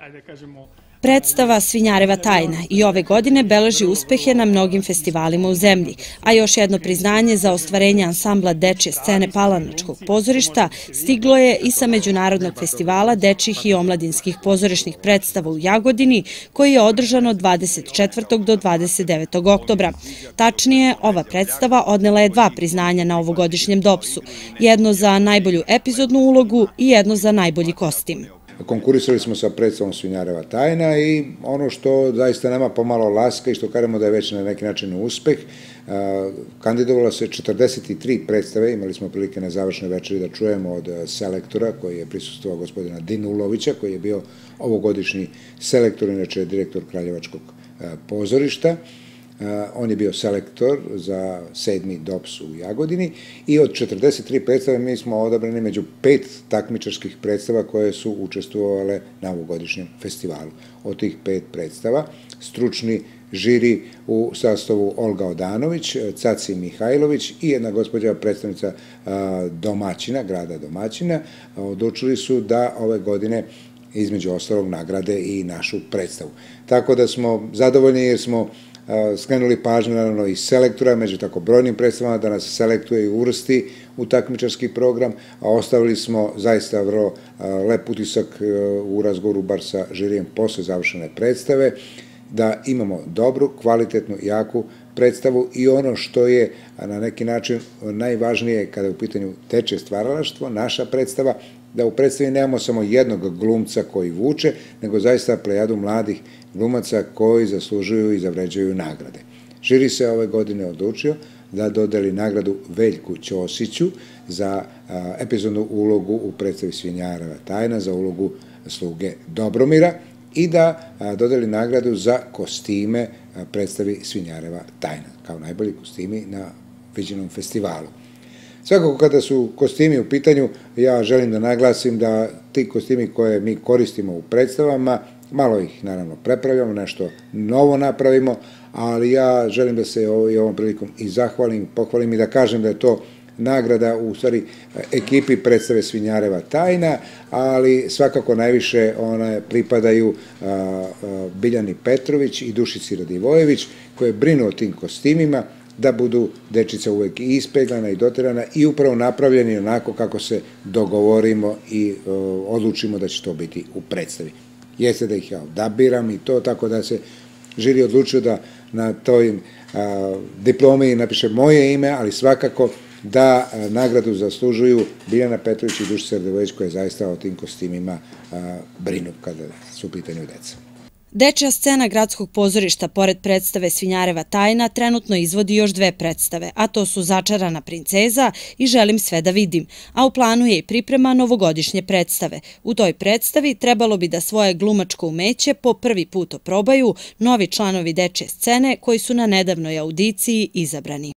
Da predstava Svinjareva tajna i ove godine beleži uspehe na mnogim festivalima u zemlji, a još jedno priznanje za ostvarenje ansambla Dečje scene Palanačkog pozorišta stiglo je i sa Međunarodnog festivala Dečjih i omladinskih pozorišnih predstava u Jagodini, koji je održan od 24. do 29. oktobra. Tačnije, ova predstava odnela je dva priznanja na ovogodišnjem dopsu, jedno za najbolju epizodnu ulogu i jedno za najbolji kostim konkurisali smo sa predstavom Svinjareva tajna i ono što zaista nema pomalo laska i što karamo da je već na neki način uspeh, e, kandidovalo se 43 predstave, imali smo prilike na završnoj večeri da čujemo od e, selektora koji je prisustuo gospodina Ulovića, koji je bio ovogodišnji selektor, inače direktor Kraljevačkog e, pozorišta, Eh, on je bio selektor za sedmi DOPS u Jagodini i od 43 predstave mi smo odabrani među pet takmičarskih predstava koje su učestvovale na ovogodišnjem festivalu. Od tih pet predstava stručni žiri u sastavu Olga Odanović, Caci Mihajlović i jedna gospođa predstavnica eh, domaćina, grada domaćina, eh, odlučili su da ove godine između ostalog nagrade i našu predstavu. Tako da smo zadovoljni jer smo skrenuli pažnju naravno i selektora, među tako brojnim predstavama, da nas selektuje i uvrsti u takmičarski program, a ostavili smo zaista vrlo lep utisak e, u razgovoru bar sa žirijem posle završene predstave da imamo dobru, kvalitetnu, jaku predstavu i ono što je na neki način najvažnije kada je u pitanju teče stvaralaštvo, naša predstava, da u predstavi nemamo samo jednog glumca koji vuče, nego zaista plejadu mladih glumaca koji zaslužuju i zavređuju nagrade. Žiri se ove godine odlučio da dodeli nagradu Veljku Ćosiću za epizodnu ulogu u predstavi Svinjarava tajna, za ulogu sluge Dobromira, i da dodeli nagradu za kostime predstavi Svinjareva tajna, kao najbolji kostimi na viđenom festivalu. Svakako kada su kostimi u pitanju, ja želim da naglasim da ti kostimi koje mi koristimo u predstavama, malo ih naravno prepravljamo, nešto novo napravimo, ali ja želim da se ovom prilikom i zahvalim, pohvalim i da kažem da je to nagrada u stvari ekipi predstave Svinjareva tajna, ali svakako najviše one pripadaju Biljani Petrović i Dušici Radivojević koje brinu o tim kostimima da budu dečica uvek i ispeglana i doterana i upravo napravljeni onako kako se dogovorimo i e, odlučimo da će to biti u predstavi. Jeste da ih ja odabiram i to tako da se žiri odlučio da na toj diplomi napiše moje ime, ali svakako da e, nagradu zaslužuju Biljana Petrović i Duš Srdevojeć koje zaista o tim kostimima e, brinu kada su u pitanju deca. Dečja scena gradskog pozorišta pored predstave Svinjareva tajna trenutno izvodi još dve predstave, a to su Začarana princeza i Želim sve da vidim, a u planu je i priprema novogodišnje predstave. U toj predstavi trebalo bi da svoje glumačko umeće po prvi put oprobaju novi članovi dečje scene koji su na nedavnoj audiciji izabrani.